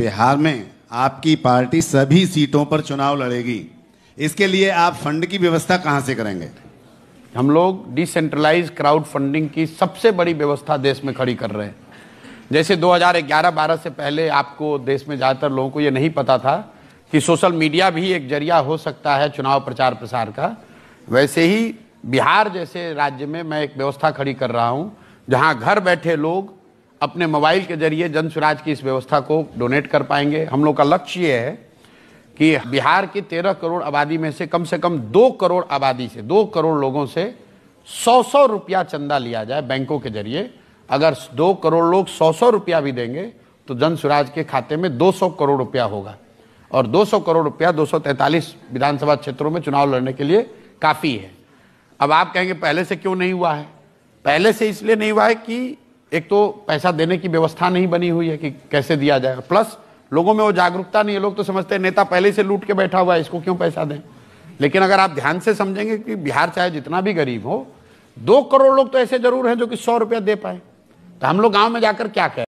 बिहार में आपकी पार्टी सभी सीटों पर चुनाव लड़ेगी इसके लिए आप फंड की व्यवस्था कहाँ से करेंगे हम लोग डिसेंट्रलाइज क्राउड फंडिंग की सबसे बड़ी व्यवस्था देश में खड़ी कर रहे हैं जैसे 2011-12 से पहले आपको देश में ज़्यादातर लोगों को ये नहीं पता था कि सोशल मीडिया भी एक जरिया हो सकता है चुनाव प्रचार प्रसार का वैसे ही बिहार जैसे राज्य में मैं एक व्यवस्था खड़ी कर रहा हूँ जहाँ घर बैठे लोग अपने मोबाइल के जरिए जन स्वराज की इस व्यवस्था को डोनेट कर पाएंगे हम लोग का लक्ष्य ये है कि बिहार की तेरह करोड़ आबादी में से कम से कम दो करोड़ आबादी से दो करोड़ लोगों से सौ सौ रुपया चंदा लिया जाए बैंकों के जरिए अगर दो करोड़ लोग सौ सौ रुपया भी देंगे तो जन स्वराज के खाते में दो सौ करोड़ रुपया होगा और दो सौ करोड़ रुपया दो सौ तैंतालीस विधानसभा क्षेत्रों में चुनाव लड़ने के लिए काफ़ी है अब आप कहेंगे पहले से क्यों नहीं हुआ है पहले से इसलिए नहीं हुआ है कि एक तो पैसा देने की व्यवस्था नहीं बनी हुई है कि कैसे दिया जाए प्लस लोगों में वो जागरूकता नहीं है लोग तो समझते हैं नेता पहले से लूट के बैठा हुआ है इसको क्यों पैसा दें लेकिन अगर आप ध्यान से समझेंगे कि बिहार चाहे जितना भी गरीब हो दो करोड़ लोग तो ऐसे जरूर हैं जो कि सौ रुपया दे पाए तो हम लोग गांव में जाकर क्या कहें